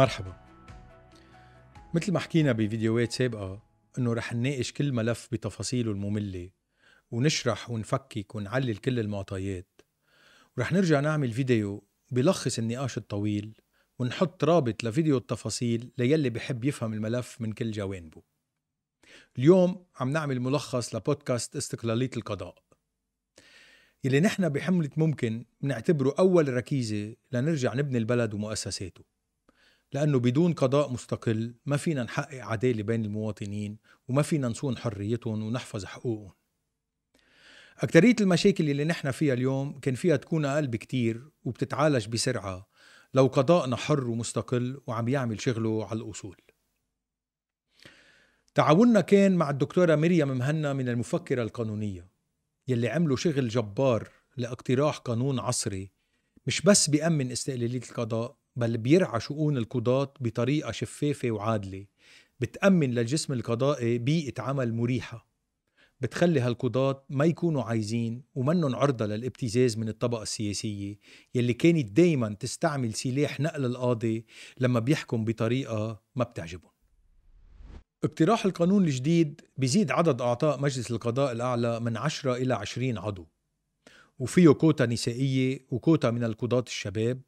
مرحبا مثل ما حكينا بفيديوهات سابقة انه رح نناقش كل ملف بتفاصيله المملة ونشرح ونفكك ونعلل كل المعطيات ورح نرجع نعمل فيديو بلخص النقاش الطويل ونحط رابط لفيديو التفاصيل ليلي بحب يفهم الملف من كل جوانبه اليوم عم نعمل ملخص لبودكاست استقلالية القضاء يلي نحن بحملة ممكن بنعتبره أول ركيزة لنرجع نبني البلد ومؤسساته لأنه بدون قضاء مستقل ما فينا نحقق عدالة بين المواطنين وما فينا نصون حريتهم ونحفظ حقوقهم أكترية المشاكل اللي نحن فيها اليوم كان فيها تكون أقل بكتير وبتتعالج بسرعة لو قضاءنا حر ومستقل وعم يعمل شغله على الأصول تعاوننا كان مع الدكتورة مريم مهنا من المفكرة القانونية يلي عملوا شغل جبار لاقتراح قانون عصري مش بس بيأمن استقلالية القضاء بل بيرعى شؤون القضاة بطريقة شفافة وعادلة بتأمن للجسم القضائي بيئة عمل مريحة بتخلي هالقضاة ما يكونوا عايزين ومنن عرضة للابتزاز من الطبقة السياسية يلي كانت دايما تستعمل سلاح نقل القاضي لما بيحكم بطريقة ما بتعجبهم اقتراح القانون الجديد بيزيد عدد أعضاء مجلس القضاء الأعلى من 10 إلى 20 عضو وفيه كوتا نسائية وكوتا من القضاة الشباب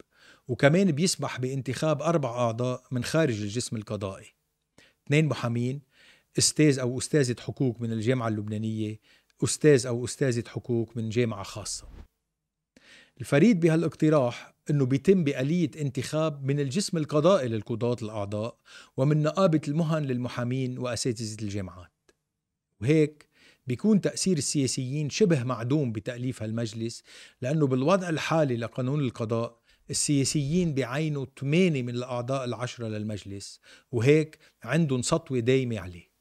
وكمان بيسمح بانتخاب أربع أعضاء من خارج الجسم القضائي اثنين محامين استاذ أو أستاذة حقوق من الجامعة اللبنانية أستاذ أو أستاذة حقوق من جامعة خاصة الفريد بهالاقتراح أنه بيتم بآلية انتخاب من الجسم القضائي للقضاة الأعضاء ومن نقابة المهن للمحامين وأساتذة الجامعات وهيك بيكون تأثير السياسيين شبه معدوم بتأليف هالمجلس لأنه بالوضع الحالي لقانون القضاء السياسيين بعينه 8 من الأعضاء العشرة للمجلس وهيك عندهم سطوة دايمة عليه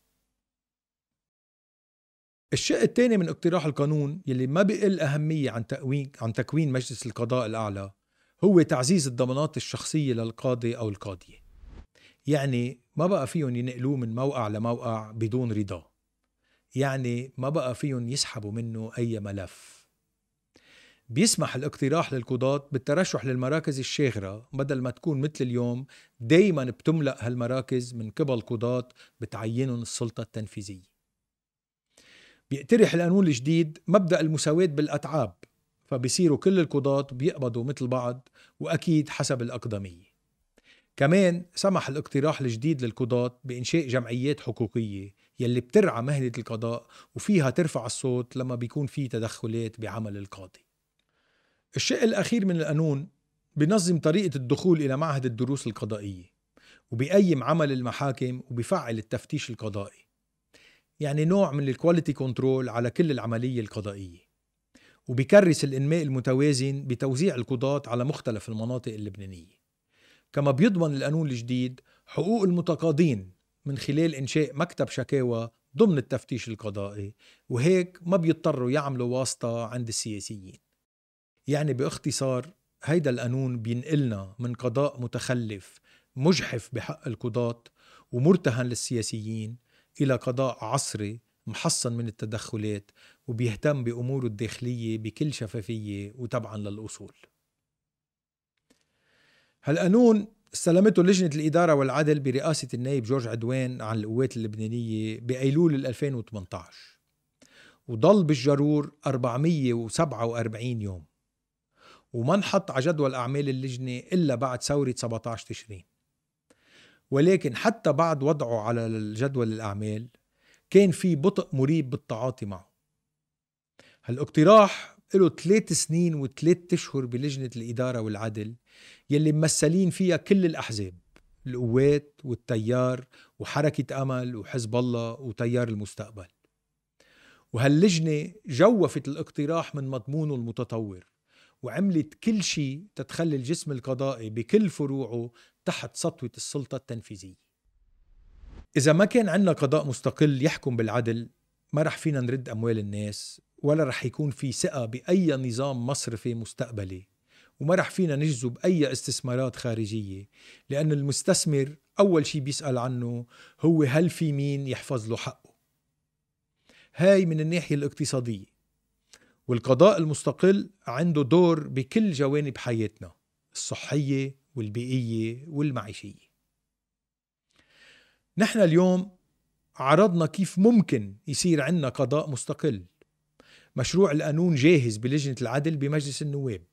الشق الثاني من اقتراح القانون يلي ما بقل أهمية عن تكوين عن تكوين مجلس القضاء الأعلى هو تعزيز الضمانات الشخصية للقاضي أو القاضية يعني ما بقى فيهم ينقلوه من موقع لموقع بدون رضاه يعني ما بقى فيهم يسحبوا منه أي ملف بيسمح الاقتراح للقضاة بالترشح للمراكز الشاغرة بدل ما تكون مثل اليوم دايما بتملأ هالمراكز من قبل قضاة بتعينهم السلطة التنفيذية بيقترح القانون الجديد مبدأ المساواة بالأتعاب فبيصيروا كل القضاة بيقبضوا مثل بعض وأكيد حسب الأقدمية كمان سمح الاقتراح الجديد للقضاة بإنشاء جمعيات حقوقية يلي بترعى مهنة القضاء وفيها ترفع الصوت لما بيكون في تدخلات بعمل القاضي الشق الأخير من القانون بنظم طريقة الدخول إلى معهد الدروس القضائية وبيقيم عمل المحاكم وبيفعل التفتيش القضائي يعني نوع من الكواليتي كنترول على كل العملية القضائية وبيكرس الإنماء المتوازن بتوزيع القضاة على مختلف المناطق اللبنانية كما بيضمن القانون الجديد حقوق المتقاضين من خلال إنشاء مكتب شكاوى ضمن التفتيش القضائي وهيك ما بيضطروا يعملوا واسطة عند السياسيين يعني باختصار هيدا القانون بينقلنا من قضاء متخلف مجحف بحق القضاة ومرتهن للسياسيين إلى قضاء عصري محصن من التدخلات وبيهتم بأموره الداخلية بكل شفافية وتبعا للأصول هالقانون استلمته لجنة الإدارة والعدل برئاسة النائب جورج عدوان عن القوات اللبنانية بأيلول 2018 وضل بالجرور 447 يوم وما انحط على جدول أعمال اللجنة إلا بعد ثورة 17 تشرين ولكن حتى بعد وضعه على جدول الأعمال كان في بطء مريب بالتعاطي معه هالاقتراح له ثلاث سنين وثلاث أشهر بلجنة الإدارة والعدل يلي ممثلين فيها كل الأحزاب القوات والتيار وحركة أمل وحزب الله وتيار المستقبل وهاللجنة جوفت الاقتراح من مضمونه المتطور وعملت كل شيء تتخلى الجسم القضائي بكل فروعه تحت سطوة السلطة التنفيذية إذا ما كان عندنا قضاء مستقل يحكم بالعدل ما رح فينا نرد أموال الناس ولا رح يكون في ثقة بأي نظام مصرفي مستقبلي وما رح فينا نجذب أي استثمارات خارجية لأن المستثمر أول شيء بيسأل عنه هو هل في مين يحفظ له حقه هاي من الناحية الاقتصادية والقضاء المستقل عنده دور بكل جوانب حياتنا الصحية والبيئية والمعيشية نحن اليوم عرضنا كيف ممكن يصير عندنا قضاء مستقل مشروع القانون جاهز بلجنة العدل بمجلس النواب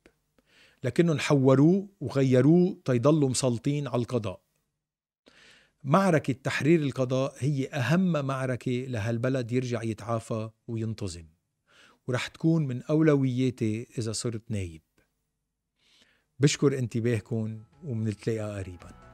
لكنهم حوروه وغيروه تيضلوا مسلطين على القضاء معركة تحرير القضاء هي أهم معركة لهالبلد يرجع يتعافى وينتظم ورح تكون من أولوياتي إذا صرت نايب بشكر انتباهكم ومنتلاقى قريباً